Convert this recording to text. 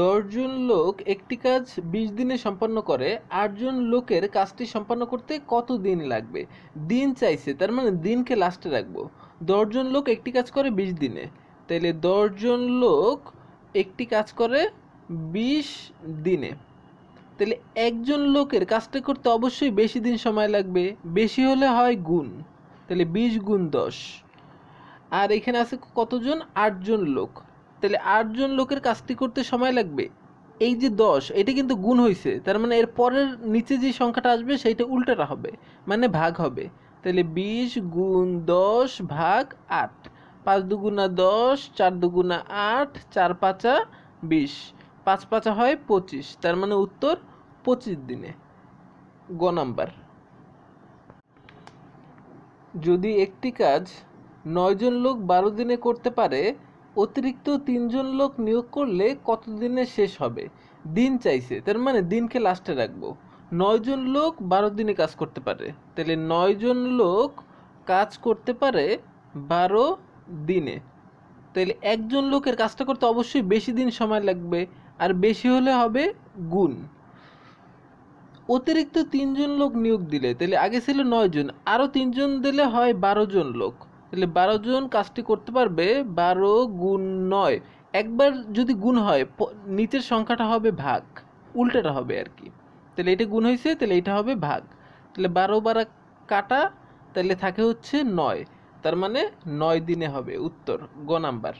দশজন লোক একটি কাজ বিশ দিনে সম্পন্ন করে আটজন লোকের কাজটি সম্পন্ন করতে কত দিন লাগবে দিন চাইছে তার মানে দিনকে লাস্টে রাখবো দশজন লোক একটি কাজ করে বিশ দিনে তাইলে দশজন লোক একটি কাজ করে বিশ দিনে তাহলে একজন লোকের কাজটা করতে অবশ্যই বেশি দিন সময় লাগবে বেশি হলে হয় গুণ তাহলে বিশ গুণ দশ আর এখানে আছে কতজন আটজন লোক তাহলে আটজন লোকের কাজটি করতে সময় লাগবে এই যে দশ এটা কিন্তু গুণ হয়েছে তার মানে এর পরের নিচে যে সংখ্যাটা আসবে সেইটা উল্টাটা হবে মানে ভাগ হবে তাহলে বিশ গুণ দশ ভাগ আট পাঁচ দুগুণা দশ চার দুগুণা আট চার পাঁচা বিশ পাঁচ পাঁচা হয় পঁচিশ তার মানে উত্তর পঁচিশ দিনে গ নাম্বার যদি একটি কাজ নয়জন লোক বারো দিনে করতে পারে অতিরিক্ত তিনজন লোক নিয়োগ করলে কতদিনে শেষ হবে দিন চাইছে তার মানে দিনকে লাস্টে রাখবো নয়জন লোক বারো দিনে কাজ করতে পারে তাহলে নয়জন লোক কাজ করতে পারে বারো দিনে তাহলে একজন লোকের কাজটা করতে অবশ্যই বেশি দিন সময় লাগবে আর বেশি হলে হবে গুণ অতিরিক্ত তিনজন লোক নিয়োগ দিলে তাহলে আগে ছিল নয়জন আরও তিনজন দিলে হয় বারো জন লোক তাহলে বারো জন কাজটি করতে পারবে বারো গুণ নয় একবার যদি গুণ হয় নিচের সংখ্যাটা হবে ভাগ উল্টাটা হবে আর কি তাহলে এটা গুণ হয়েছে তাহলে এটা হবে ভাগ তাহলে বারো বারা কাটা তাহলে থাকে হচ্ছে নয় তার মানে নয় দিনে হবে উত্তর গ নাম্বার